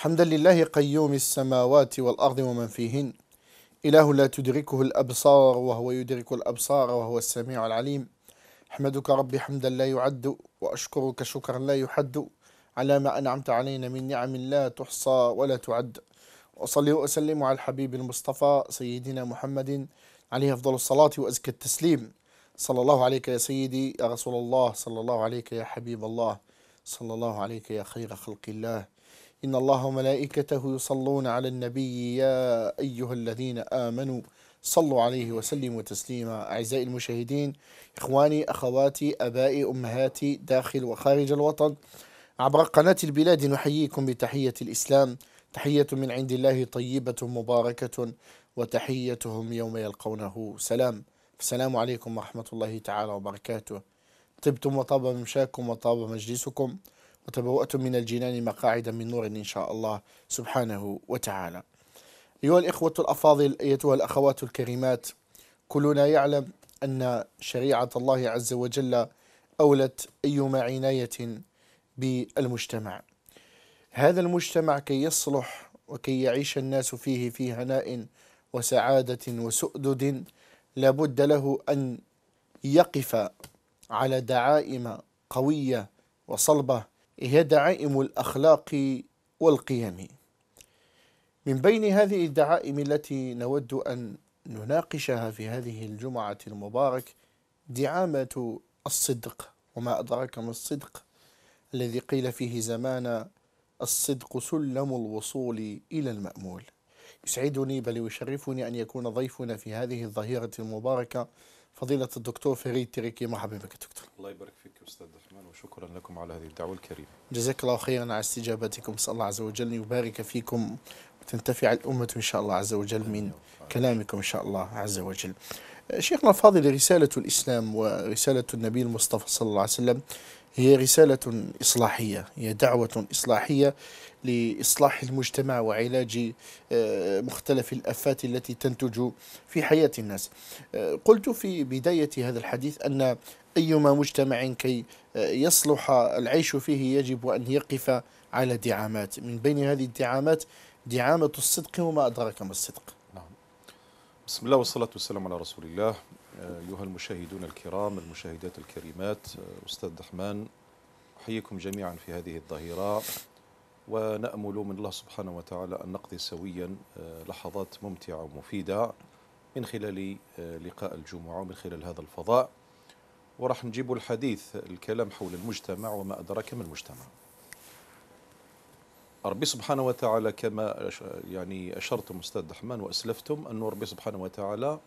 حمدا لله قيوم السماوات والأرض ومن فيهن إله لا تدركه الأبصار وهو يدرك الأبصار وهو السميع العليم أحمدك ربي حمدا لا يعد وأشكرك شكرا لا يحد على ما أنعمت علينا من نعم لا تحصى ولا تعد وأصلي وأسلم على الحبيب المصطفى سيدنا محمد عليه أفضل الصلاة وأزكى التسليم صلى الله عليك يا سيدي يا رسول الله صلى الله عليك يا حبيب الله صلى الله عليك يا خير خلق الله إن الله وملائكته يصلون على النبي يا أيها الذين آمنوا صلوا عليه وسلموا تسليما أعزائي المشاهدين إخواني أخواتي أبائي أمهاتي داخل وخارج الوطن عبر قناة البلاد نحييكم بتحية الإسلام تحية من عند الله طيبة مباركة وتحيتهم يوم يلقونه سلام السلام عليكم ورحمة الله تعالى وبركاته طبتم وطاب ممشاكم وطاب مجلسكم وتبوأتم من الجنان مقاعد من نور إن شاء الله سبحانه وتعالى أيها الإخوة الأفاضل أيتها الأخوات الكريمات كلنا يعلم أن شريعة الله عز وجل أولت أيما عناية بالمجتمع هذا المجتمع كي يصلح وكي يعيش الناس فيه في هناء وسعادة وسؤدد لابد له أن يقف على دعائم قوية وصلبة هي دعائم الأخلاق والقيم من بين هذه الدعائم التي نود أن نناقشها في هذه الجمعة المبارك دعامة الصدق وما أدراك ما الصدق الذي قيل فيه زمان الصدق سلم الوصول إلى المأمول يسعدني بل يشرفني أن يكون ضيفنا في هذه الظهيرة المباركة فضيلة الدكتور فريد تريكي مرحبا بك دكتور الله يبارك فيك أستاذ رحمن وشكرا لكم على هذه الدعوة الكريمة جزاك الله خيرا على استجابتكم صلى الله عز وجل يبارك فيكم وتنتفع الأمة إن شاء الله عز وجل من كلامكم إن شاء الله عز وجل شيخنا الفاضل رسالة الإسلام ورسالة النبي المصطفى صلى الله عليه وسلم هي رسالة إصلاحية هي دعوة إصلاحية لإصلاح المجتمع وعلاج آه، مختلف الأفات التي تنتج في حياة الناس آه، قلت في بداية هذا الحديث أن أيما مجتمع كي آه، يصلح العيش فيه يجب أن يقف على دعامات من بين هذه الدعامات دعامة الصدق وما أدراك ما الصدق نعم. بسم الله والصلاة والسلام على رسول الله أيها المشاهدون الكرام المشاهدات الكريمات أستاذ دحمان أحييكم جميعا في هذه الظهيرة ونأمل من الله سبحانه وتعالى أن نقضي سويا آه، لحظات ممتعة ومفيدة من خلال آه، لقاء الجمعة ومن خلال هذا الفضاء وراح نجيب الحديث الكلام حول المجتمع وما أدراك ما المجتمع ربي سبحانه وتعالى كما يعني أشرتم أستاذ دحمان وأسلفتم أن ربي سبحانه وتعالى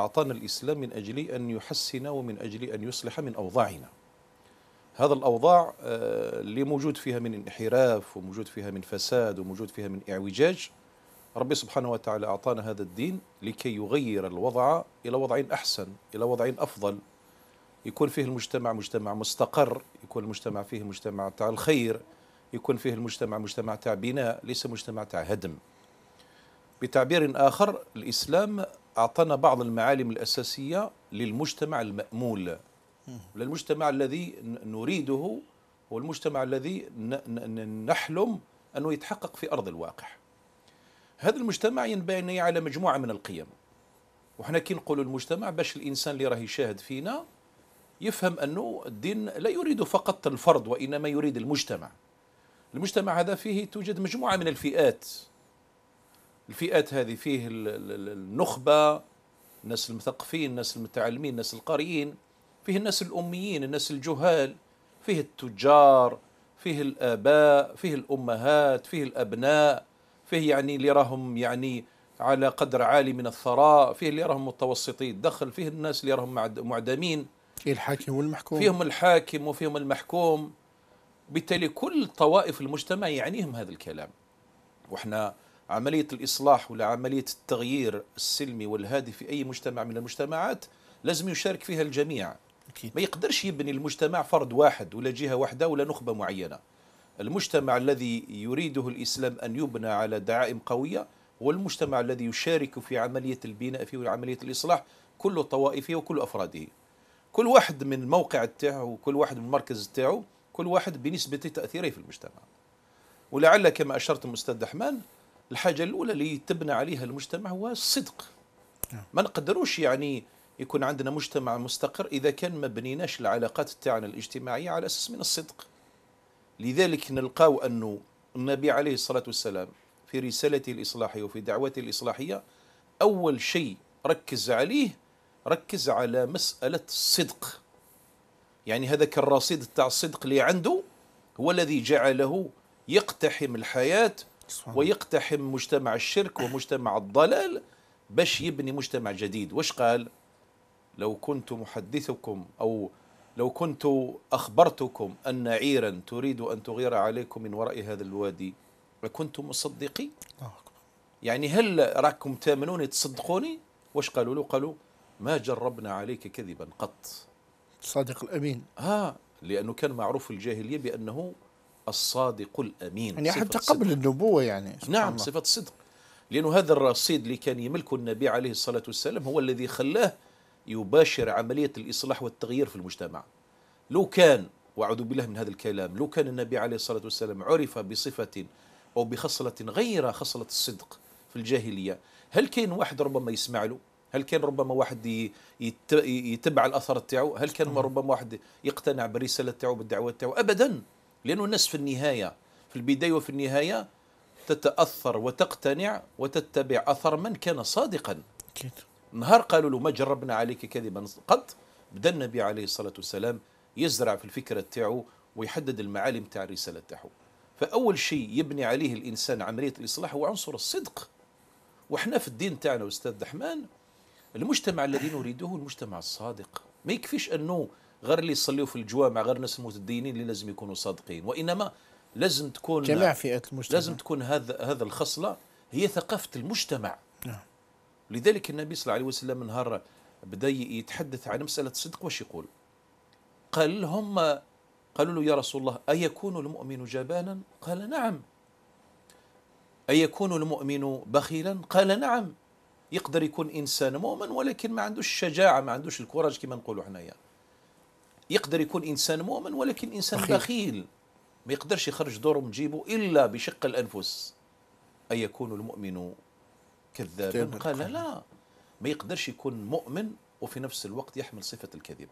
أعطانا الإسلام من أجل أن يحسن ومن أجل أن يصلح من أوضاعنا هذا الأوضاع آه، اللي موجود فيها من انحراف وموجود فيها من فساد وموجود فيها من اعوجاج ربي سبحانه وتعالى أعطانا هذا الدين لكي يغير الوضع إلى وضع أحسن إلى وضع أفضل يكون فيه المجتمع مجتمع مستقر يكون المجتمع فيه مجتمع تاع الخير يكون فيه المجتمع مجتمع تاع بناء ليس مجتمع تاع هدم بتعبير آخر الإسلام أعطانا بعض المعالم الأساسية للمجتمع المأمول للمجتمع الذي نريده هو المجتمع الذي نحلم أنه يتحقق في أرض الواقع هذا المجتمع ينبني على مجموعة من القيم وحنا كي نقولوا المجتمع باش الإنسان اللي راه يشاهد فينا يفهم أنه الدين لا يريد فقط الفرد وإنما يريد المجتمع المجتمع هذا فيه توجد مجموعة من الفئات الفئات هذه فيه النخبة الناس المثقفين الناس المتعلمين الناس القاريين فيه الناس الأميين الناس الجهال فيه التجار فيه الآباء فيه الأمهات فيه الأبناء فيه يعني اللي راهم يعني على قدر عالي من الثراء فيه اللي راهم متوسطي الدخل فيه الناس اللي راهم معدمين فيه الحاكم والمحكوم فيهم الحاكم وفيهم المحكوم بالتالي كل طوائف المجتمع يعنيهم هذا الكلام واحنا عملية الإصلاح ولا عملية التغيير السلمي والهادي في أي مجتمع من المجتمعات لازم يشارك فيها الجميع أكيد. ما يقدرش يبني المجتمع فرد واحد ولا جهة واحدة ولا نخبة معينة المجتمع الذي يريده الإسلام أن يبنى على دعائم قوية والمجتمع الذي يشارك في عملية البناء فيه وعملية الإصلاح كل طوائفه وكل أفراده كل واحد من موقع تاعه وكل واحد من مركز تاعه كل واحد بنسبة تأثيره في المجتمع ولعل كما أشرت مستد دحمان الحاجه الاولى اللي تبنى عليها المجتمع هو الصدق نعم. ما نقدروش يعني يكون عندنا مجتمع مستقر اذا كان ما بنيناش العلاقات تاعنا الاجتماعيه على اساس من الصدق لذلك نلقاو انه النبي عليه الصلاه والسلام في رسالته الاصلاحيه وفي دعوته الاصلاحيه اول شيء ركز عليه ركز على مساله الصدق يعني هذاك الرصيد تاع الصدق اللي عنده هو الذي جعله يقتحم الحياه ويقتحم مجتمع الشرك ومجتمع الضلال باش يبني مجتمع جديد واش قال لو كنت محدثكم أو لو كنت أخبرتكم أن عيرا تريد أن تغير عليكم من وراء هذا الوادي لكنتم مصدقين يعني هل راكم تامنوني تصدقوني واش قالوا له قالوا ما جربنا عليك كذبا قط صادق الأمين آه لأنه كان معروف في الجاهلية بأنه الصادق الأمين يعني حتى قبل النبوة يعني نعم الله. صفة صدق لأنه هذا الرصيد اللي كان يملكه النبي عليه الصلاة والسلام هو الذي خلاه يباشر عملية الإصلاح والتغيير في المجتمع لو كان وأعوذ بالله من هذا الكلام لو كان النبي عليه الصلاة والسلام عرف بصفة أو بخصلة غير خصلة الصدق في الجاهلية هل كان واحد ربما يسمع له هل كان ربما واحد يتبع الأثر تاعو هل كان ربما واحد يقتنع بالرسالة تاعو بالدعوة تاعو أبدا لأنه الناس في النهاية في البداية وفي النهاية تتأثر وتقتنع وتتبع أثر من كان صادقا أكيد. نهار قالوا له ما جربنا عليك كذبا قط بدا النبي عليه الصلاة والسلام يزرع في الفكرة تاعو ويحدد المعالم تاع الرسالة تاعو فأول شيء يبني عليه الإنسان عملية الإصلاح هو عنصر الصدق وإحنا في الدين تاعنا أستاذ دحمان المجتمع الذي نريده المجتمع الصادق ما يكفيش أنه غير اللي يصليوا في الجوامع غير ناس المتدينين اللي لازم يكونوا صادقين وانما لازم تكون جميع فئات المجتمع لازم تكون هذا هذا الخصله هي ثقافه المجتمع نعم لذلك النبي صلى الله عليه وسلم نهار بدا يتحدث عن مساله الصدق واش يقول قال لهم قالوا له يا رسول الله أيكون المؤمن جبانا قال نعم أيكون المؤمن بخيلا قال نعم يقدر يكون إنسان مؤمن ولكن ما عندوش الشجاعة ما عندوش الكوراج كما نقولوا حنايا يعني. يقدر يكون انسان مؤمن ولكن انسان بخيل, بخيل. ما يقدرش يخرج دوره من جيبه الا بشق الانفس أن يكون المؤمن كذابا قال لا ما يقدرش يكون مؤمن وفي نفس الوقت يحمل صفة الكذب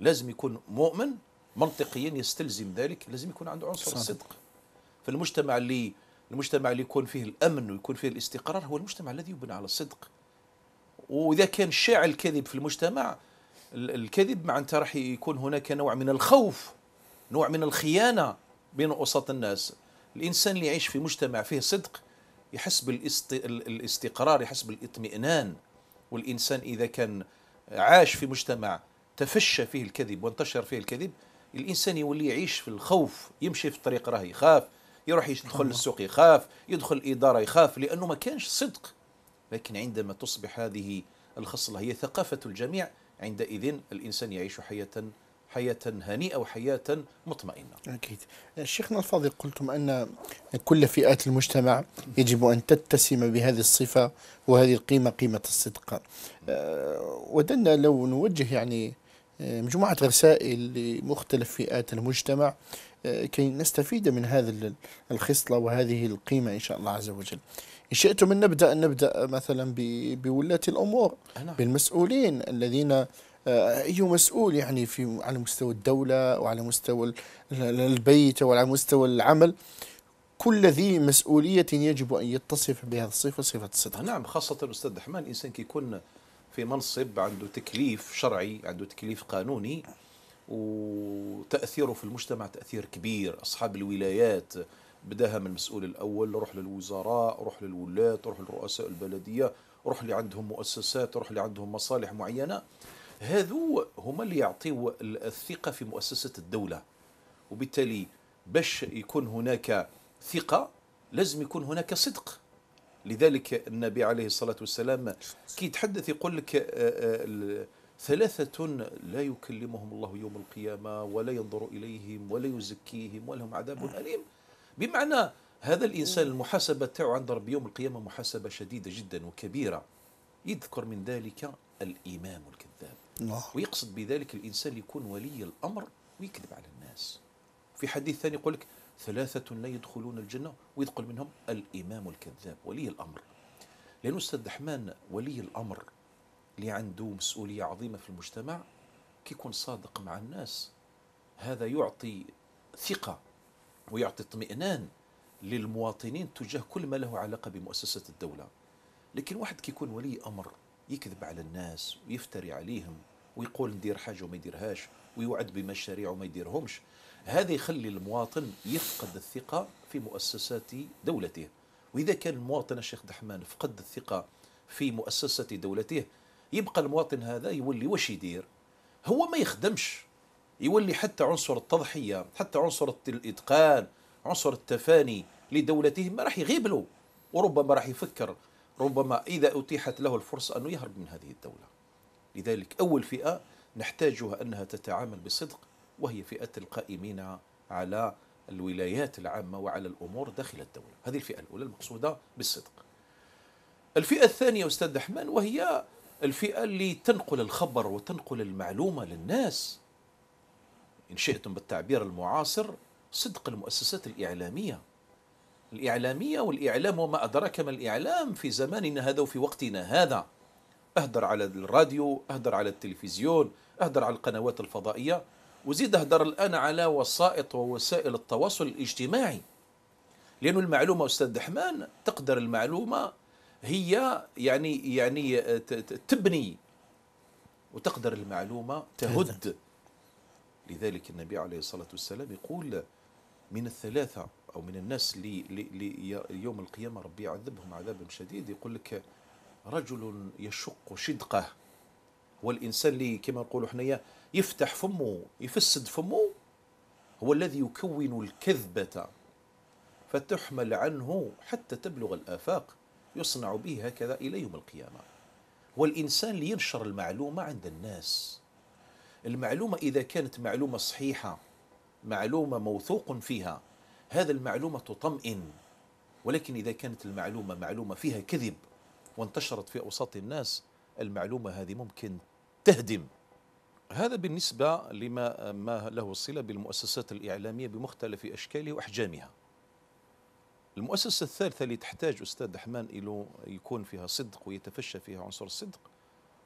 لازم يكون مؤمن منطقيا يستلزم ذلك لازم يكون عنده عنصر صادق. الصدق المجتمع اللي المجتمع اللي يكون فيه الأمن ويكون فيه الاستقرار هو المجتمع الذي يبنى على الصدق وإذا كان شاع الكذب في المجتمع الكذب معناتها راح يكون هناك نوع من الخوف نوع من الخيانه بين وسط الناس الانسان اللي يعيش في مجتمع فيه صدق يحس بالاستقرار يحس بالاطمئنان والانسان اذا كان عاش في مجتمع تفشى فيه الكذب وانتشر فيه الكذب الانسان يولي يعيش في الخوف يمشي في الطريق راه يخاف يروح يدخل للسوق يخاف يدخل الاداره يخاف لانه ما كانش صدق لكن عندما تصبح هذه الخصله هي ثقافه الجميع عندئذ الإنسان يعيش حياة حياة هنيئة وحياة مطمئنة أكيد شيخنا الفاضل قلتم أن كل فئات المجتمع يجب أن تتسم بهذه الصفة وهذه القيمة قيمة الصدق آه، ودنا لو نوجه يعني آه، مجموعة رسائل لمختلف فئات المجتمع آه، كي نستفيد من هذا الخصلة وهذه القيمة إن شاء الله عز وجل إن شئتم أن نبدأ أن نبدأ مثلا بولاة الأمور بالمسؤولين الذين آه، أي مسؤول يعني في على مستوى الدولة وعلى مستوى البيت وعلى مستوى العمل كل ذي مسؤولية يجب أن يتصف بهذه الصفة صفة الصدق نعم خاصة أستاذ حمان الإنسان كي يكون في منصب عنده تكليف شرعي عنده تكليف قانوني وتأثيره في المجتمع تأثير كبير أصحاب الولايات بداها من المسؤول الاول روح للوزراء روح للولاة روح لرؤساء البلديه روح اللي عندهم مؤسسات روح اللي عندهم مصالح معينه هذو هما اللي يعطيو الثقه في مؤسسه الدوله وبالتالي باش يكون هناك ثقه لازم يكون هناك صدق لذلك النبي عليه الصلاه والسلام كي يتحدث يقول لك آه، آه، ثلاثة لا يكلمهم الله يوم القيامة ولا ينظر إليهم ولا يزكيهم ولهم عذاب أليم بمعنى هذا الانسان المحاسبه تاعو عند ربي يوم القيامه محاسبه شديده جدا وكبيره يذكر من ذلك الامام الكذاب الله. ويقصد بذلك الانسان يكون ولي الامر ويكذب على الناس في حديث ثاني يقول لك ثلاثة لا يدخلون الجنة ويدخل منهم الإمام الكذاب ولي الأمر لأن أستاذ دحمان ولي الأمر اللي عنده مسؤولية عظيمة في المجتمع كيكون صادق مع الناس هذا يعطي ثقة ويعطي اطمئنان للمواطنين تجاه كل ما له علاقه بمؤسسه الدوله لكن واحد كيكون ولي امر يكذب على الناس ويفتري عليهم ويقول ندير حاجه وما يديرهاش ويوعد بمشاريع وما يديرهمش هذا يخلي المواطن يفقد الثقه في مؤسسات دولته واذا كان المواطن الشيخ دحمان فقد الثقه في مؤسسه دولته يبقى المواطن هذا يولي واش يدير هو ما يخدمش يولي حتى عنصر التضحية حتى عنصر الإتقان عنصر التفاني لدولته ما راح يغيب له وربما راح يفكر ربما إذا أتيحت له الفرصة أنه يهرب من هذه الدولة لذلك أول فئة نحتاجها أنها تتعامل بصدق وهي فئة القائمين على الولايات العامة وعلى الأمور داخل الدولة هذه الفئة الأولى المقصودة بالصدق الفئة الثانية أستاذ أحمد وهي الفئة اللي تنقل الخبر وتنقل المعلومة للناس إن شئتم بالتعبير المعاصر صدق المؤسسات الإعلامية الإعلامية والإعلام وما أدراك ما الإعلام في زماننا هذا وفي وقتنا هذا أهدر على الراديو أهدر على التلفزيون أهدر على القنوات الفضائية وزيد أهدر الآن على وسائط ووسائل التواصل الاجتماعي لأن المعلومة أستاذ دحمان تقدر المعلومة هي يعني يعني تبني وتقدر المعلومة تهد لذلك النبي عليه الصلاة والسلام يقول من الثلاثة أو من الناس لي لي يوم القيامة ربي يعذبهم عذابا شديد يقول لك رجل يشق شدقه هو الإنسان اللي كما نقولوا حنايا يفتح فمه يفسد فمه هو الذي يكون الكذبة فتحمل عنه حتى تبلغ الآفاق يصنع به هكذا إلى يوم القيامة والإنسان اللي ينشر المعلومة عند الناس المعلومة إذا كانت معلومة صحيحة معلومة موثوق فيها هذا المعلومة تطمئن ولكن إذا كانت المعلومة معلومة فيها كذب وانتشرت في أوساط الناس المعلومة هذه ممكن تهدم هذا بالنسبة لما ما له صلة بالمؤسسات الإعلامية بمختلف أشكالها وأحجامها المؤسسة الثالثة اللي تحتاج أستاذ حمان إلى يكون فيها صدق ويتفشى فيها عنصر الصدق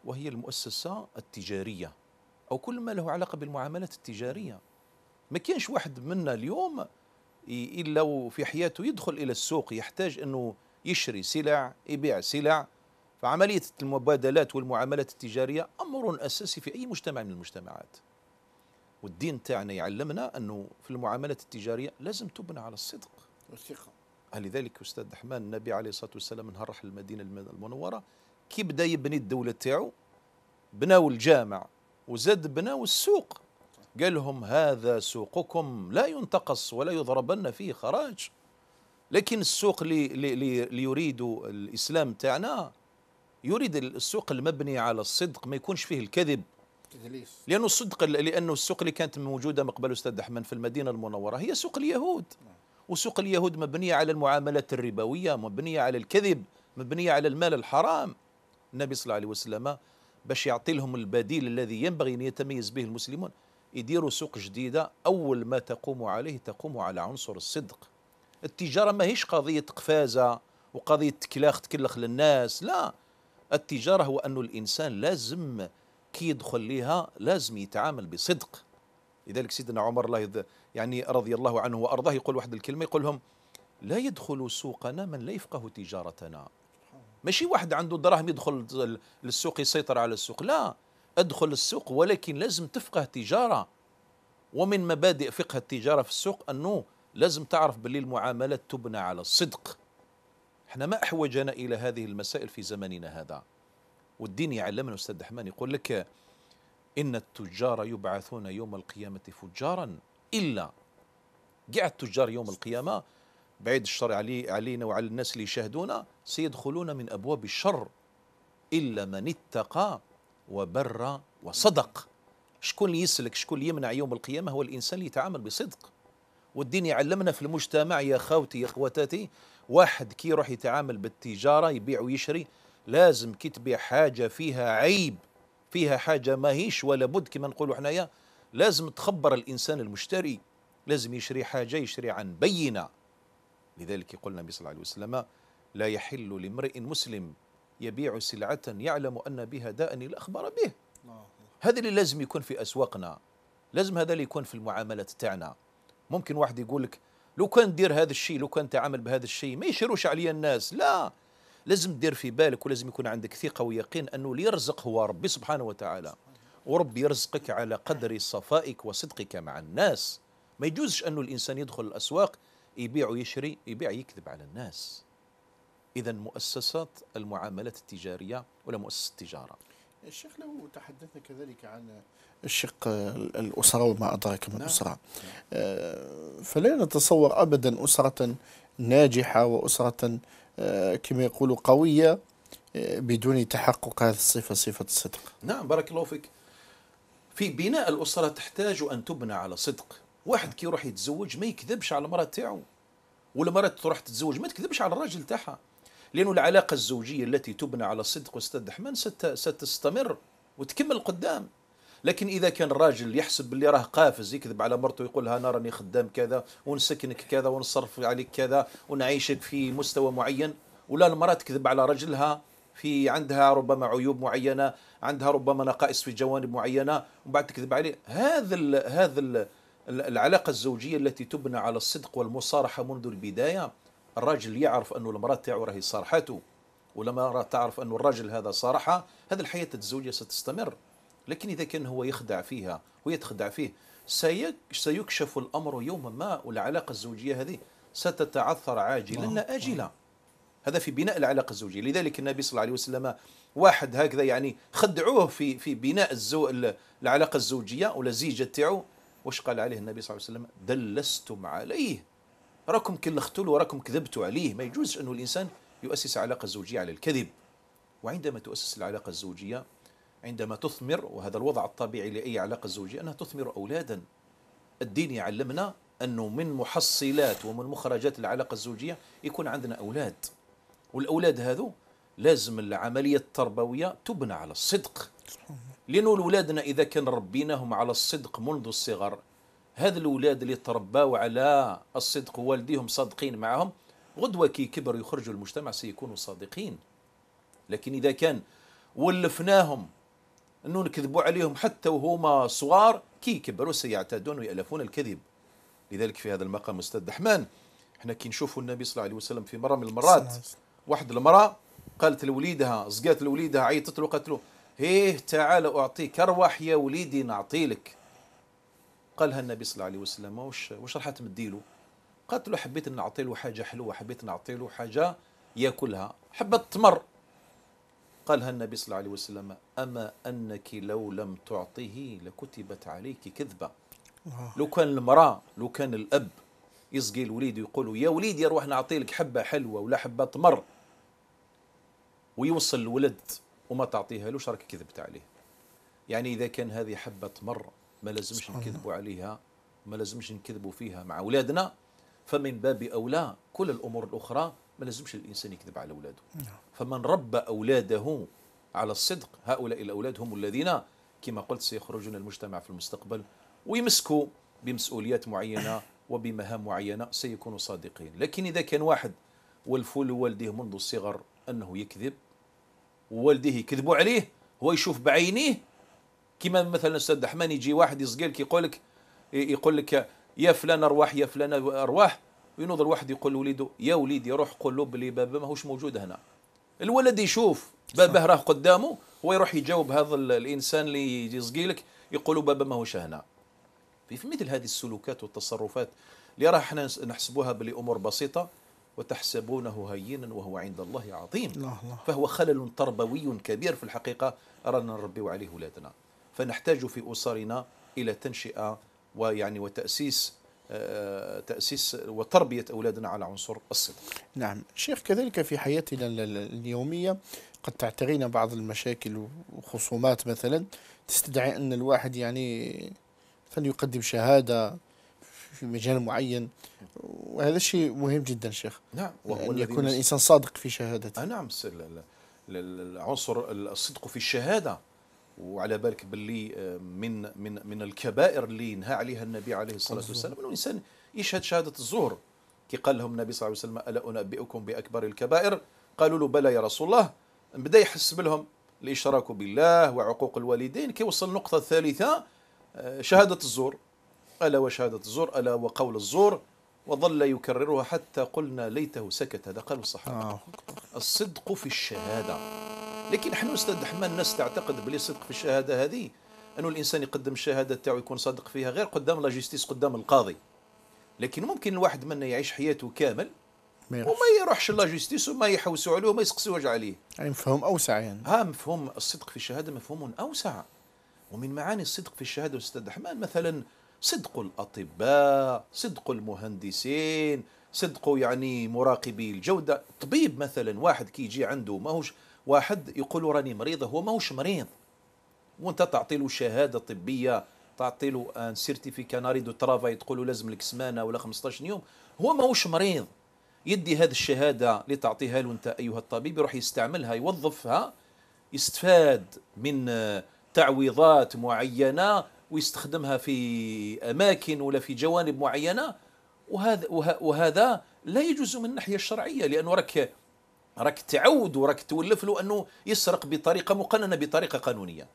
وهي المؤسسة التجارية او كل ما له علاقه بالمعاملات التجاريه ما كاينش واحد منا اليوم الا وفي حياته يدخل الى السوق يحتاج انه يشري سلع يبيع سلع فعمليه المبادلات والمعاملات التجاريه امر اساسي في اي مجتمع من المجتمعات والدين تاعنا يعلمنا انه في المعاملات التجاريه لازم تبنى على الصدق والثقه لذلك استاذ حمان النبي عليه الصلاه والسلام نهار راح المدينه المنوره كي بدا يبني الدوله تاعو بناو الجامع وزاد بناو السوق قال لهم هذا سوقكم لا ينتقص ولا يضربن فيه خراج لكن السوق اللي, اللي, يريد الإسلام تاعنا يريد السوق المبني على الصدق ما يكونش فيه الكذب لأنه الصدق لأنه السوق اللي كانت موجودة مقبل قبل أستاذ أحمد في المدينة المنورة هي سوق اليهود وسوق اليهود مبنية على المعاملات الربوية مبنية على الكذب مبنية على المال الحرام النبي صلى الله عليه وسلم باش يعطي لهم البديل الذي ينبغي أن يتميز به المسلمون يديروا سوق جديدة أول ما تقوم عليه تقوم على عنصر الصدق التجارة ماهيش قضية قفازة وقضية تكلاخ تكلخ للناس لا التجارة هو أن الإنسان لازم كي يدخل ليها لازم يتعامل بصدق لذلك سيدنا عمر الله يعني رضي الله عنه وأرضاه يقول واحد الكلمة يقول لهم لا يدخل سوقنا من لا يفقه تجارتنا ماشي واحد عنده دراهم يدخل للسوق يسيطر على السوق لا ادخل السوق ولكن لازم تفقه تجارة ومن مبادئ فقه التجارة في السوق أنه لازم تعرف باللي المعاملات تبنى على الصدق احنا ما أحوجنا إلى هذه المسائل في زمننا هذا والدين يعلمنا أستاذ دحمان يقول لك إن التجار يبعثون يوم القيامة فجارا إلا قاع التجار يوم القيامة بعيد الشر علي علينا وعلى الناس اللي يشاهدونا سيدخلون من أبواب الشر إلا من اتقى وبر وصدق شكون اللي يسلك شكون اللي يمنع يوم القيامة هو الإنسان اللي يتعامل بصدق والدين يعلمنا في المجتمع يا خوتي يا خواتاتي واحد كي يروح يتعامل بالتجارة يبيع ويشري لازم كي تبيع حاجة فيها عيب فيها حاجة ماهيش ولا بد كما نقولوا حنايا لازم تخبر الإنسان المشتري لازم يشري حاجة يشري عن بينة لذلك يقول النبي صلى الله عليه وسلم لا يحل لامرئ مسلم يبيع سلعة يعلم أن بها داء إلا أخبر به هذا اللي لازم يكون في أسواقنا لازم هذا اللي يكون في المعاملات تاعنا ممكن واحد يقول لك لو كان دير هذا الشيء لو كان تعامل بهذا الشيء ما يشروش عليا الناس لا لازم دير في بالك ولازم يكون عندك ثقة ويقين أنه اللي يرزق هو ربي سبحانه وتعالى وربي يرزقك على قدر صفائك وصدقك مع الناس ما يجوزش أنه الإنسان يدخل الأسواق يبيع ويشري يبيع يكذب على الناس اذا مؤسسات المعاملات التجاريه ولا مؤسسه التجاره الشيخ لو تحدثنا كذلك عن الشق الأسرة وما أدراك ما نعم. الأسرة آه، فلا نتصور أبدا أسرة ناجحة وأسرة آه، كما يقولوا قوية آه، بدون تحقق هذه الصفة صفة الصدق نعم بارك الله فيك في بناء الأسرة تحتاج أن تبنى على صدق واحد كي يروح يتزوج ما يكذبش على المرأة تاعو والمراه تروح تتزوج ما تكذبش على الراجل تاعها لأنه العلاقة الزوجية التي تبنى على الصدق واستدحمان ست ستستمر وتكمل قدام لكن اذا كان الراجل يحسب باللي راه قافز يكذب على مرته ويقول لها انا راني خدام كذا ونسكنك كذا ونصرف عليك كذا ونعيشك في مستوى معين ولا المراه تكذب على رجلها في عندها ربما عيوب معينه عندها ربما نقائص في جوانب معينه ومن بعد تكذب عليه هذا الـ هذا الـ العلاقة الزوجية التي تبنى على الصدق والمصارحة منذ البداية الراجل يعرف أنه المرأة تاعو راهي صارحته ولما تعرف أن الرجل هذا صارحة هذا الحياة الزوجية ستستمر لكن إذا كان هو يخدع فيها ويتخدع فيه سيكشف الأمر يوما ما والعلاقة الزوجية هذه ستتعثر عاجلا آجلا هذا في بناء العلاقة الزوجية لذلك النبي صلى الله عليه وسلم واحد هكذا يعني خدعوه في في بناء الزو العلاقة الزوجية ولا زيجة تاعو واش قال عليه النبي صلى الله عليه وسلم دلستم عليه راكم كلختوا له وراكم كذبتوا عليه ما يجوز انه الانسان يؤسس علاقه زوجيه على الكذب وعندما تؤسس العلاقه الزوجيه عندما تثمر وهذا الوضع الطبيعي لاي علاقه زوجيه انها تثمر اولادا الدين يعلمنا انه من محصلات ومن مخرجات العلاقه الزوجيه يكون عندنا اولاد والاولاد هذو لازم العمليه التربويه تبنى على الصدق لأنه الولادنا إذا كان ربيناهم على الصدق منذ الصغر هذا الولاد اللي ترباو على الصدق ووالديهم صادقين معهم غدوة كي كبر يخرجوا المجتمع سيكونوا صادقين لكن إذا كان ولفناهم أنه نكذبوا عليهم حتى وهما صغار كي كبروا سيعتادون ويألفون الكذب لذلك في هذا المقام أستاذ دحمان احنا كي نشوفوا النبي صلى الله عليه وسلم في مرة من المرات واحد المرأة قالت لوليدها زقات لوليدها عيطت له قالت له هيه تعال أعطيك أرواح يا وليدي نعطي لك قالها النبي صلى الله عليه وسلم وش, وش راح له قالت له حبيت نعطي له حاجة حلوة حبيت نعطي له حاجة ياكلها حبة تمر قالها النبي صلى الله عليه وسلم أما أنك لو لم تعطيه لكتبت عليك كذبة لو كان المرأة لو كان الأب يسقي الوليد ويقول يا وليدي روح نعطي لك حبة حلوة ولا حبة تمر ويوصل الولد وما تعطيها له راك كذبت عليه يعني اذا كان هذه حبه مر ما لازمش نكذبوا عليها ما لازمش نكذبوا فيها مع اولادنا فمن باب اولى كل الامور الاخرى ما لازمش الانسان يكذب على اولاده نعم. فمن ربى اولاده على الصدق هؤلاء الاولاد هم الذين كما قلت سيخرجون المجتمع في المستقبل ويمسكوا بمسؤوليات معينه وبمهام معينه سيكونوا صادقين لكن اذا كان واحد والفول والديه منذ الصغر انه يكذب ووالديه يكذبوا عليه هو يشوف بعينيه كما مثلا استاذ الرحمن يجي واحد يصقل لك يقول لك يقول لك يا فلان ارواح يا فلان ارواح وينوض الواحد يقول لوليده يا وليدي روح قول له بلي بابا ماهوش موجود هنا الولد يشوف باباه راه قدامه هو يروح يجاوب هذا الانسان اللي يصقي لك يقول بابا ماهوش هنا في مثل هذه السلوكات والتصرفات اللي راه احنا نحسبوها بلي امور بسيطه وتحسبونه هينا وهو عند الله عظيم الله الله. فهو خلل تربوي كبير في الحقيقة أرانا نربي عليه أولادنا فنحتاج في أسرنا إلى تنشئة ويعني وتأسيس آه، تأسيس وتربية أولادنا على عنصر الصدق نعم شيخ كذلك في حياتنا اليومية قد تعترينا بعض المشاكل وخصومات مثلا تستدعي أن الواحد يعني فليقدم شهادة في مجال معين وهذا الشيء مهم جدا شيخ نعم وهو أن يكون الإنسان صادق في شهادته آه، نعم العنصر الصدق في الشهادة وعلى بالك باللي آه، من من من الكبائر اللي نهى عليها النبي عليه الصلاه والسلام انه الانسان يشهد شهاده الزور كي قال لهم النبي صلى الله عليه وسلم الا انبئكم باكبر الكبائر قالوا له بلى يا رسول الله بدا يحسب لهم الاشراك بالله وعقوق الوالدين كي وصل النقطه الثالثه آه، شهاده الزور ألا وشهادة الزور ألا وقول الزور وظل يكررها حتى قلنا ليته سكت هذا قالوا الصحابة آه. الصدق في الشهادة لكن نحن أستاذ حمان الناس تعتقد بلي الصدق في الشهادة هذه أنه الإنسان يقدم الشهادة تاعو يكون صادق فيها غير قدام لا قدام القاضي لكن ممكن الواحد منا يعيش حياته كامل وما يروحش لا وما يحوسوا عليه وما وجه عليه يعني مفهوم أوسع يعني ها مفهوم الصدق في الشهادة مفهوم أوسع ومن معاني الصدق في الشهادة أستاذ حمان مثلا صدق الأطباء صدق المهندسين صدقوا يعني مراقبي الجودة طبيب مثلا واحد كي يجي عنده ماهوش واحد يقول راني مريض هو ماهوش مريض وانت تعطي له شهادة طبية تعطي له ان سيرتيفيكا ناري دو ترافاي تقول له لازم لك سمانه ولا 15 يوم هو ماهوش مريض يدي هذه الشهاده اللي تعطيها له انت ايها الطبيب يروح يستعملها يوظفها يستفاد من تعويضات معينه ويستخدمها في اماكن ولا في جوانب معينه وهذا وهذا لا يجوز من الناحيه الشرعيه لانه راك راك تعود وراك تولف له انه يسرق بطريقه مقننه بطريقه قانونيه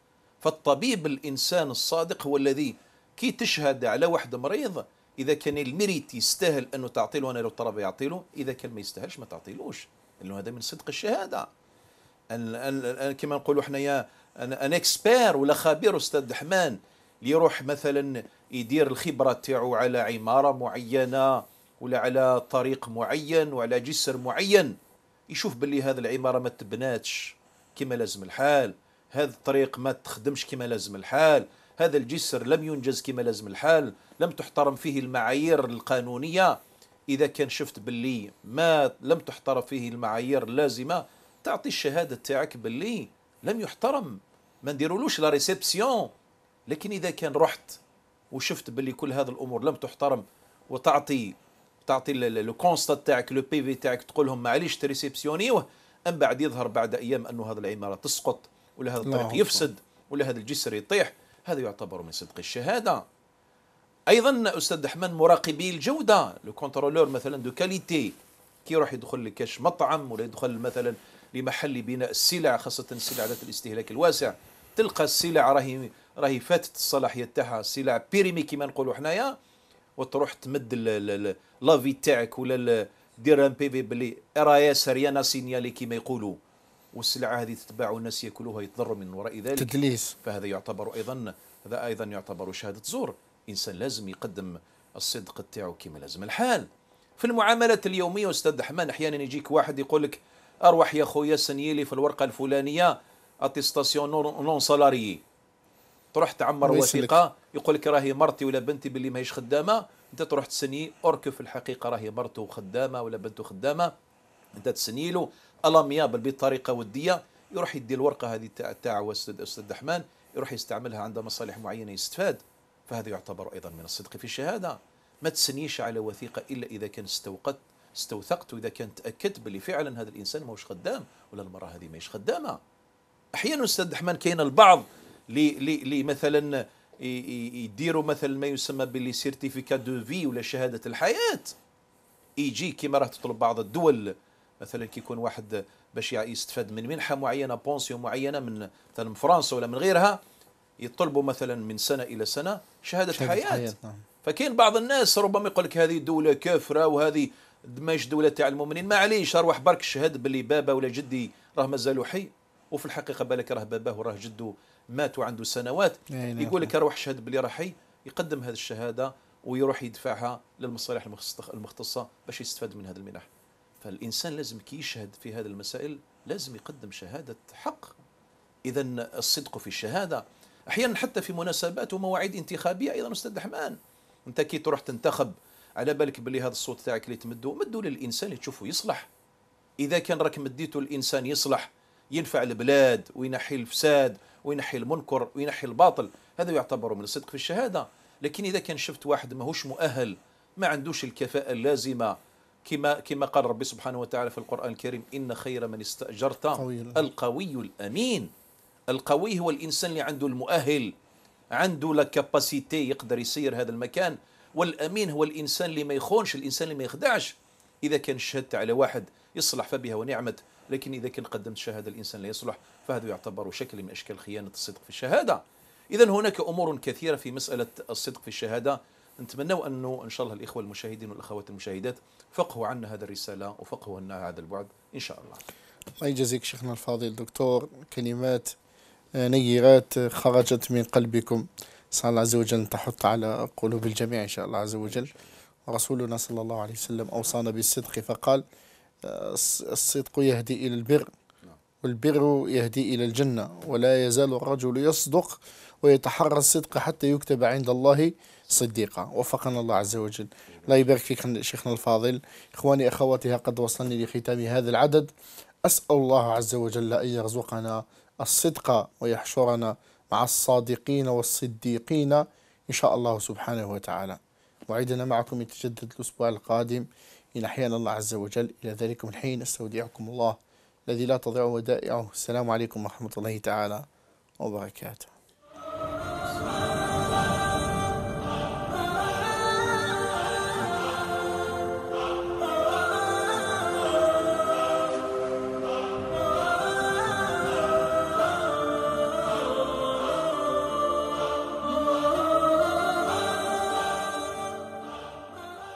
فالطبيب الانسان الصادق هو الذي كي تشهد على واحد مريض اذا كان الميريت يستاهل انه تعطيله انا لو طلب يعطيله اذا كان ما يستاهلش ما تعطيلوش لانه هذا من صدق الشهاده كما نقولوا حنايا ان اكسبير ولا خبير استاذ دحمان اللي يروح مثلا يدير الخبره تاعو على عماره معينه ولا على طريق معين وعلى جسر معين يشوف باللي هذه العماره ما تبناتش كما لازم الحال هذا الطريق ما تخدمش كما لازم الحال هذا الجسر لم ينجز كما لازم الحال لم تحترم فيه المعايير القانونيه اذا كان شفت باللي ما لم تحترم فيه المعايير اللازمه تعطي الشهاده تاعك باللي لم يحترم ما نديرولوش لا ريسبسيون لكن إذا كان رحت وشفت باللي كل هذه الأمور لم تحترم وتعطي تعطي لو كونستا تاعك لو بي في تاعك تقول لهم معليش تريسبسيونيوه من بعد يظهر بعد أيام أنه هذه العمارة تسقط ولا هذا الطريق يفسد ولا هذا الجسر يطيح هذا يعتبر من صدق الشهادة ايضا استاذ احمد مراقبي الجوده لو كونترولور مثلا دو كاليتي كي يروح يدخل لكاش مطعم ولا يدخل مثلا لمحل بناء السلع خاصه السلع ذات الاستهلاك الواسع تلقى السلع راهي راهي فاتت الصلاحيه تاعها السلع بيريمي كيما نقولوا حنايا وتروح تمد لافي تاعك ولا دير ان بي في بلي ار اي اس ريانا سينيالي كيما يقولوا والسلعه هذه تتباع والناس ياكلوها يتضروا من وراء ذلك تدليس فهذا يعتبر ايضا هذا ايضا يعتبر شهاده زور انسان لازم يقدم الصدق تاعو كيما لازم الحال في المعاملات اليوميه استاذ احمد احيانا يجيك واحد يقول لك اروح يا خويا سنيلي في الورقه الفلانيه اتيستاسيون نون سالاري تروح تعمر وثيقه يقول لك راهي مرتي ولا بنتي باللي ماهيش خدامه انت تروح تسني اورك في الحقيقه راهي مرته خدامه ولا بنته خدامه انت تسني له الاميابل بطريقه وديه يروح يدي الورقه هذه تاع تاع استاذ احمان يروح يستعملها عند مصالح معينه يستفاد فهذا يعتبر ايضا من الصدق في الشهاده ما تسنيش على وثيقه الا اذا كان استوقت استوثقت واذا كان تاكدت باللي فعلا هذا الانسان ماهوش خدام ولا المراه هذه ماهيش خدامه احيانا استاذ احمد كاين البعض لي لي لي مثلا يديروا مثلا ما يسمى باللي سيرتيفيكا دو في ولا شهاده الحياه يجي كما راه تطلب بعض الدول مثلا كي يكون واحد باش يستفاد من منحه معينه بونسيون معينه من مثلا من فرنسا ولا من غيرها يطلبوا مثلا من سنه الى سنه شهاده, شهادة حياه, حياة. نعم. فكاين بعض الناس ربما يقول لك هذه دوله كافره وهذه دماج دوله تاع المؤمنين معليش اروح برك شهد باللي بابا ولا جدي راه مازالوا حي وفي الحقيقه بالك راه باباه وراه جده مات وعنده سنوات نعم. يقول لك روح شهد بلي راه حي يقدم هذه الشهاده ويروح يدفعها للمصالح المختصه باش يستفاد من هذه المنح فالانسان لازم كي يشهد في هذه المسائل لازم يقدم شهاده حق اذا الصدق في الشهاده احيانا حتى في مناسبات ومواعيد انتخابيه ايضا استاذ حمان انت كي تروح تنتخب على بالك بلي هذا الصوت تاعك اللي تمدو مدو للانسان اللي تشوفه يصلح اذا كان راك مديته الانسان يصلح ينفع البلاد وينحي الفساد وينحي المنكر وينحي الباطل هذا يعتبر من الصدق في الشهادة لكن إذا كان شفت واحد ماهوش مؤهل ما عندوش الكفاءة اللازمة كما كما قال ربي سبحانه وتعالى في القرآن الكريم إن خير من استأجرت القوي الأمين القوي هو الإنسان اللي عنده المؤهل عنده لا كاباسيتي يقدر يسير هذا المكان والأمين هو الإنسان اللي ما يخونش الإنسان اللي ما يخدعش إذا كان شهدت على واحد يصلح فبها ونعمت لكن إذا كان قدمت شهادة الإنسان لا يصلح فهذا يعتبر شكل من أشكال خيانة الصدق في الشهادة إذا هناك أمور كثيرة في مسألة الصدق في الشهادة نتمنوا أنه إن شاء الله الإخوة المشاهدين والأخوات المشاهدات فقهوا عنا هذا الرسالة وفقهوا عنا هذا البعد إن شاء الله الله يجزيك شيخنا الفاضل دكتور كلمات آه، نيرات آه، خرجت من قلبكم صلى الله عز وجل تحط على قلوب الجميع إن شاء الله عز وجل رسولنا صلى الله عليه وسلم أوصانا بالصدق فقال الصدق يهدي إلى البر نعم. والبر يهدي إلى الجنة ولا يزال الرجل يصدق ويتحرى الصدق حتى يكتب عند الله صديقة وفقنا الله عز وجل الله يبارك فيك شيخنا الفاضل إخواني أخواتي قد وصلني لختام هذا العدد أسأل الله عز وجل أن يرزقنا الصدق ويحشرنا مع الصادقين والصديقين إن شاء الله سبحانه وتعالى وعيدنا معكم يتجدد الأسبوع القادم إن أحيانا الله عز وجل إلى ذلكم الحين أستودعكم الله الذي لا تضيع ودائعه السلام عليكم ورحمة الله تعالى وبركاته